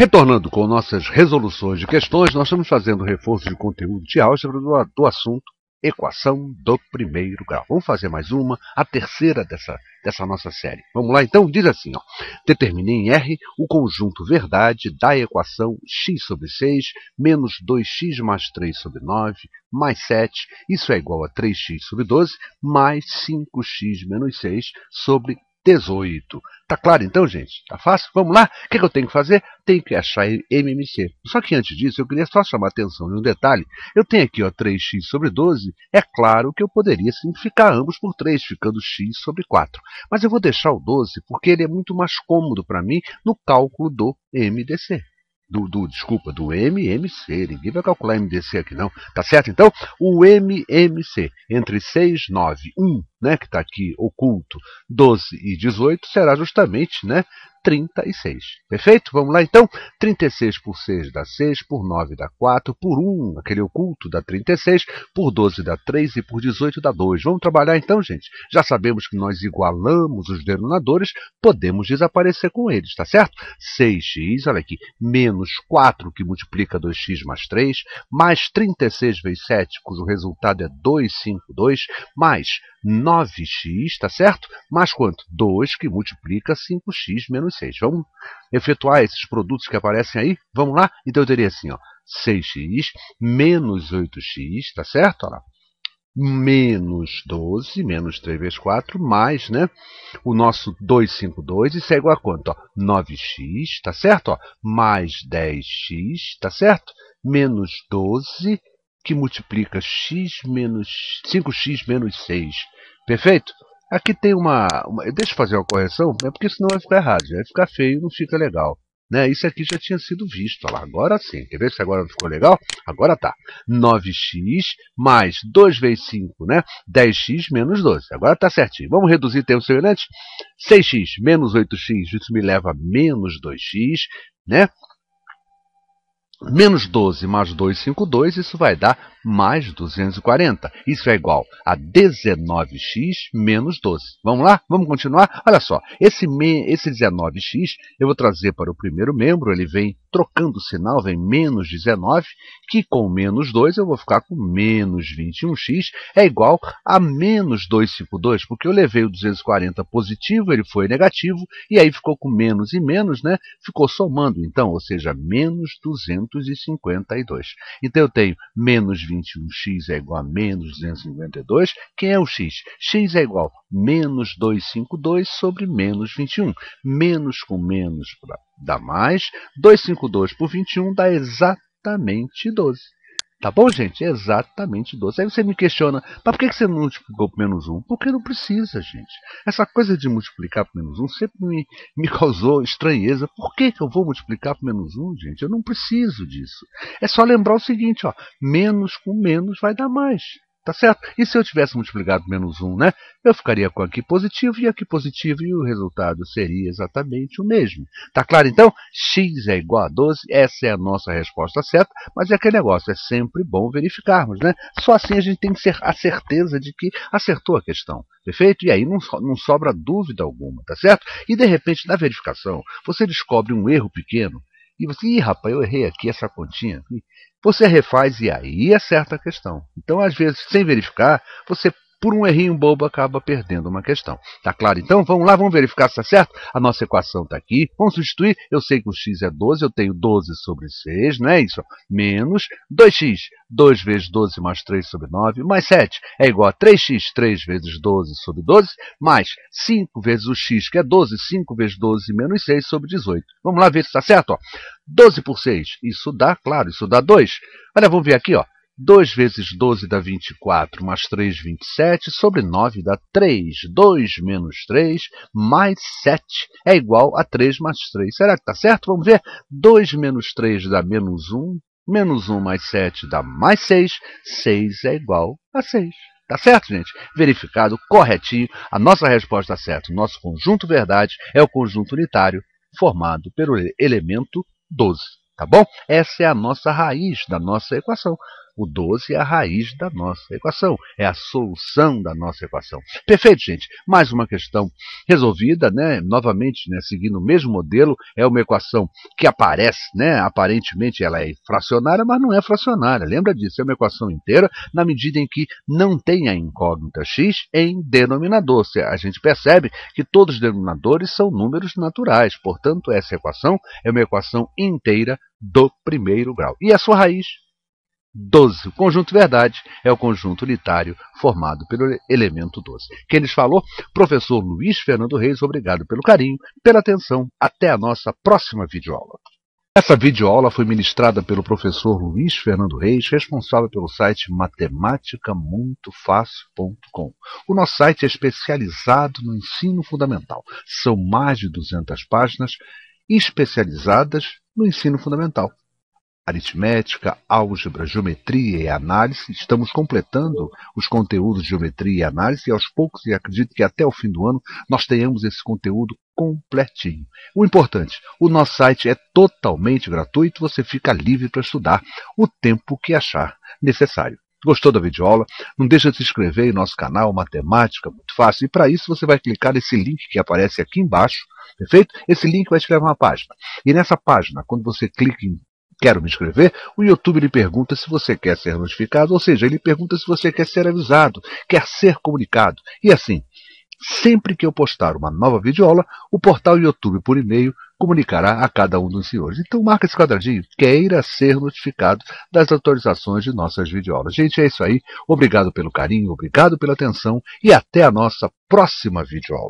Retornando com nossas resoluções de questões, nós estamos fazendo reforço de conteúdo de álgebra do, do assunto equação do primeiro grau. Vamos fazer mais uma, a terceira dessa, dessa nossa série. Vamos lá então? Diz assim, ó, determinei em R o conjunto verdade da equação x sobre 6 menos 2x mais 3 sobre 9 mais 7, isso é igual a 3x sobre 12, mais 5x menos 6 sobre 18. Tá claro então, gente? Tá fácil? Vamos lá? O que, é que eu tenho que fazer? Tenho que achar MMC. Só que antes disso, eu queria só chamar a atenção de um detalhe. Eu tenho aqui ó, 3x sobre 12. É claro que eu poderia simplificar ambos por 3, ficando x sobre 4. Mas eu vou deixar o 12 porque ele é muito mais cômodo para mim no cálculo do MDC. Do, do, desculpa, do MMC. Ninguém vai calcular MDC aqui não, tá certo? Então, o MMC entre 6, 9, 1 né, que está aqui oculto, 12 e 18, será justamente né, 36. Perfeito? Vamos lá então? 36 por 6 dá 6, por 9 dá 4, por 1, aquele oculto, dá 36, por 12 dá 3 e por 18 dá 2. Vamos trabalhar então, gente? Já sabemos que nós igualamos os denominadores, podemos desaparecer com eles, tá certo? 6x, olha aqui, menos 4 que multiplica 2x mais 3, mais 36 vezes 7, cujo resultado é 252, mais 9. 9x, tá certo? Mais quanto? 2 que multiplica 5x menos 6. Vamos efetuar esses produtos que aparecem aí? Vamos lá? Então eu teria assim, ó, 6x menos 8x, tá certo? Olha lá. Menos 12, menos 3 vezes 4, mais né, o nosso 252, isso é igual a quanto? Ó, 9x, tá certo? Ó, mais 10x, tá certo? Menos 12, que multiplica x menos 5x menos 6. Perfeito? Aqui tem uma, uma, Deixa eu fazer uma correção, é porque senão vai ficar errado, vai ficar feio, não fica legal. Né? Isso aqui já tinha sido visto, olha lá, agora sim. Quer ver se agora não ficou legal? Agora tá. 9x mais 2 vezes 5, né? 10x menos 12. Agora tá certinho. Vamos reduzir termos semelhantes? 6x menos 8x, isso me leva a menos 2x, né? menos 12 mais 252, isso vai dar mais 240. Isso é igual a 19x menos 12. Vamos lá? Vamos continuar? Olha só, esse, esse 19x eu vou trazer para o primeiro membro, ele vem trocando o sinal, vem menos 19, que com menos 2 eu vou ficar com menos 21x, é igual a menos 252, porque eu levei o 240 positivo, ele foi negativo, e aí ficou com menos e menos, né? ficou somando, então, ou seja, menos 252. Então eu tenho menos 21x é igual a menos 252, quem é o x? x é igual a menos 252 sobre menos 21, menos com menos para dá mais. 252 por 21 dá exatamente 12. Tá bom, gente? Exatamente 12. Aí você me questiona, mas por que você não multiplicou por menos 1? Porque não precisa, gente. Essa coisa de multiplicar por menos 1 sempre me, me causou estranheza. Por que, que eu vou multiplicar por menos 1, gente? Eu não preciso disso. É só lembrar o seguinte, ó, menos com menos vai dar mais tá certo? E se eu tivesse multiplicado menos 1, né? Eu ficaria com aqui positivo e aqui positivo, e o resultado seria exatamente o mesmo. Tá claro, então? x é igual a 12, essa é a nossa resposta certa, mas é aquele negócio, é sempre bom verificarmos, né? Só assim a gente tem que a certeza de que acertou a questão, perfeito? E aí não, não sobra dúvida alguma, tá certo? E de repente, na verificação, você descobre um erro pequeno, e você, Ih, rapaz, eu errei aqui essa continha. Você refaz e aí acerta é a questão. Então, às vezes, sem verificar, você por um errinho bobo, acaba perdendo uma questão. Tá claro então? Vamos lá, vamos verificar se está certo? A nossa equação está aqui. Vamos substituir. Eu sei que o x é 12, eu tenho 12 sobre 6, não é isso? Menos 2x. 2 vezes 12 mais 3 sobre 9, mais 7 é igual a 3x, 3 vezes 12 sobre 12, mais 5 vezes o x, que é 12, 5 vezes 12 menos 6 sobre 18. Vamos lá ver se está certo? Ó. 12 por 6, isso dá, claro, isso dá 2. Olha, vamos ver aqui, ó. 2 vezes 12 dá 24, mais 3, 27, sobre 9 dá 3. 2 menos 3 mais 7 é igual a 3 mais 3. Será que está certo? Vamos ver. 2 menos 3 dá menos 1, menos 1 mais 7 dá mais 6, 6 é igual a 6. Tá certo, gente? Verificado, corretinho, a nossa resposta certa. O nosso conjunto verdade é o conjunto unitário formado pelo elemento 12 tá bom? Essa é a nossa raiz da nossa equação. O 12 é a raiz da nossa equação, é a solução da nossa equação. Perfeito, gente. Mais uma questão resolvida, né? Novamente, né? seguindo o mesmo modelo, é uma equação que aparece, né? Aparentemente ela é fracionária, mas não é fracionária. Lembra disso, é uma equação inteira na medida em que não tem a incógnita x em denominador. A gente percebe que todos os denominadores são números naturais, portanto, essa equação é uma equação inteira do primeiro grau. E a sua raiz 12. O conjunto verdade é o conjunto unitário formado pelo elemento 12. Quem lhes falou? Professor Luiz Fernando Reis, obrigado pelo carinho, pela atenção. Até a nossa próxima videoaula. Essa videoaula foi ministrada pelo professor Luiz Fernando Reis, responsável pelo site matematicamutofácil.com. O nosso site é especializado no ensino fundamental. São mais de 200 páginas especializadas no ensino fundamental aritmética, álgebra, geometria e análise. Estamos completando os conteúdos de geometria e análise e aos poucos, e acredito que até o fim do ano, nós tenhamos esse conteúdo completinho. O importante, o nosso site é totalmente gratuito, você fica livre para estudar o tempo que achar necessário. Gostou da videoaula? Não deixa de se inscrever em nosso canal Matemática é Muito Fácil. E para isso você vai clicar nesse link que aparece aqui embaixo, perfeito? Esse link vai te levar a uma página. E nessa página, quando você clica em quero me inscrever, o YouTube lhe pergunta se você quer ser notificado, ou seja, ele pergunta se você quer ser avisado, quer ser comunicado. E assim, sempre que eu postar uma nova videoaula, o portal YouTube por e-mail comunicará a cada um dos senhores. Então marca esse quadradinho, queira ser notificado das atualizações de nossas videoaulas. Gente, é isso aí. Obrigado pelo carinho, obrigado pela atenção e até a nossa próxima videoaula.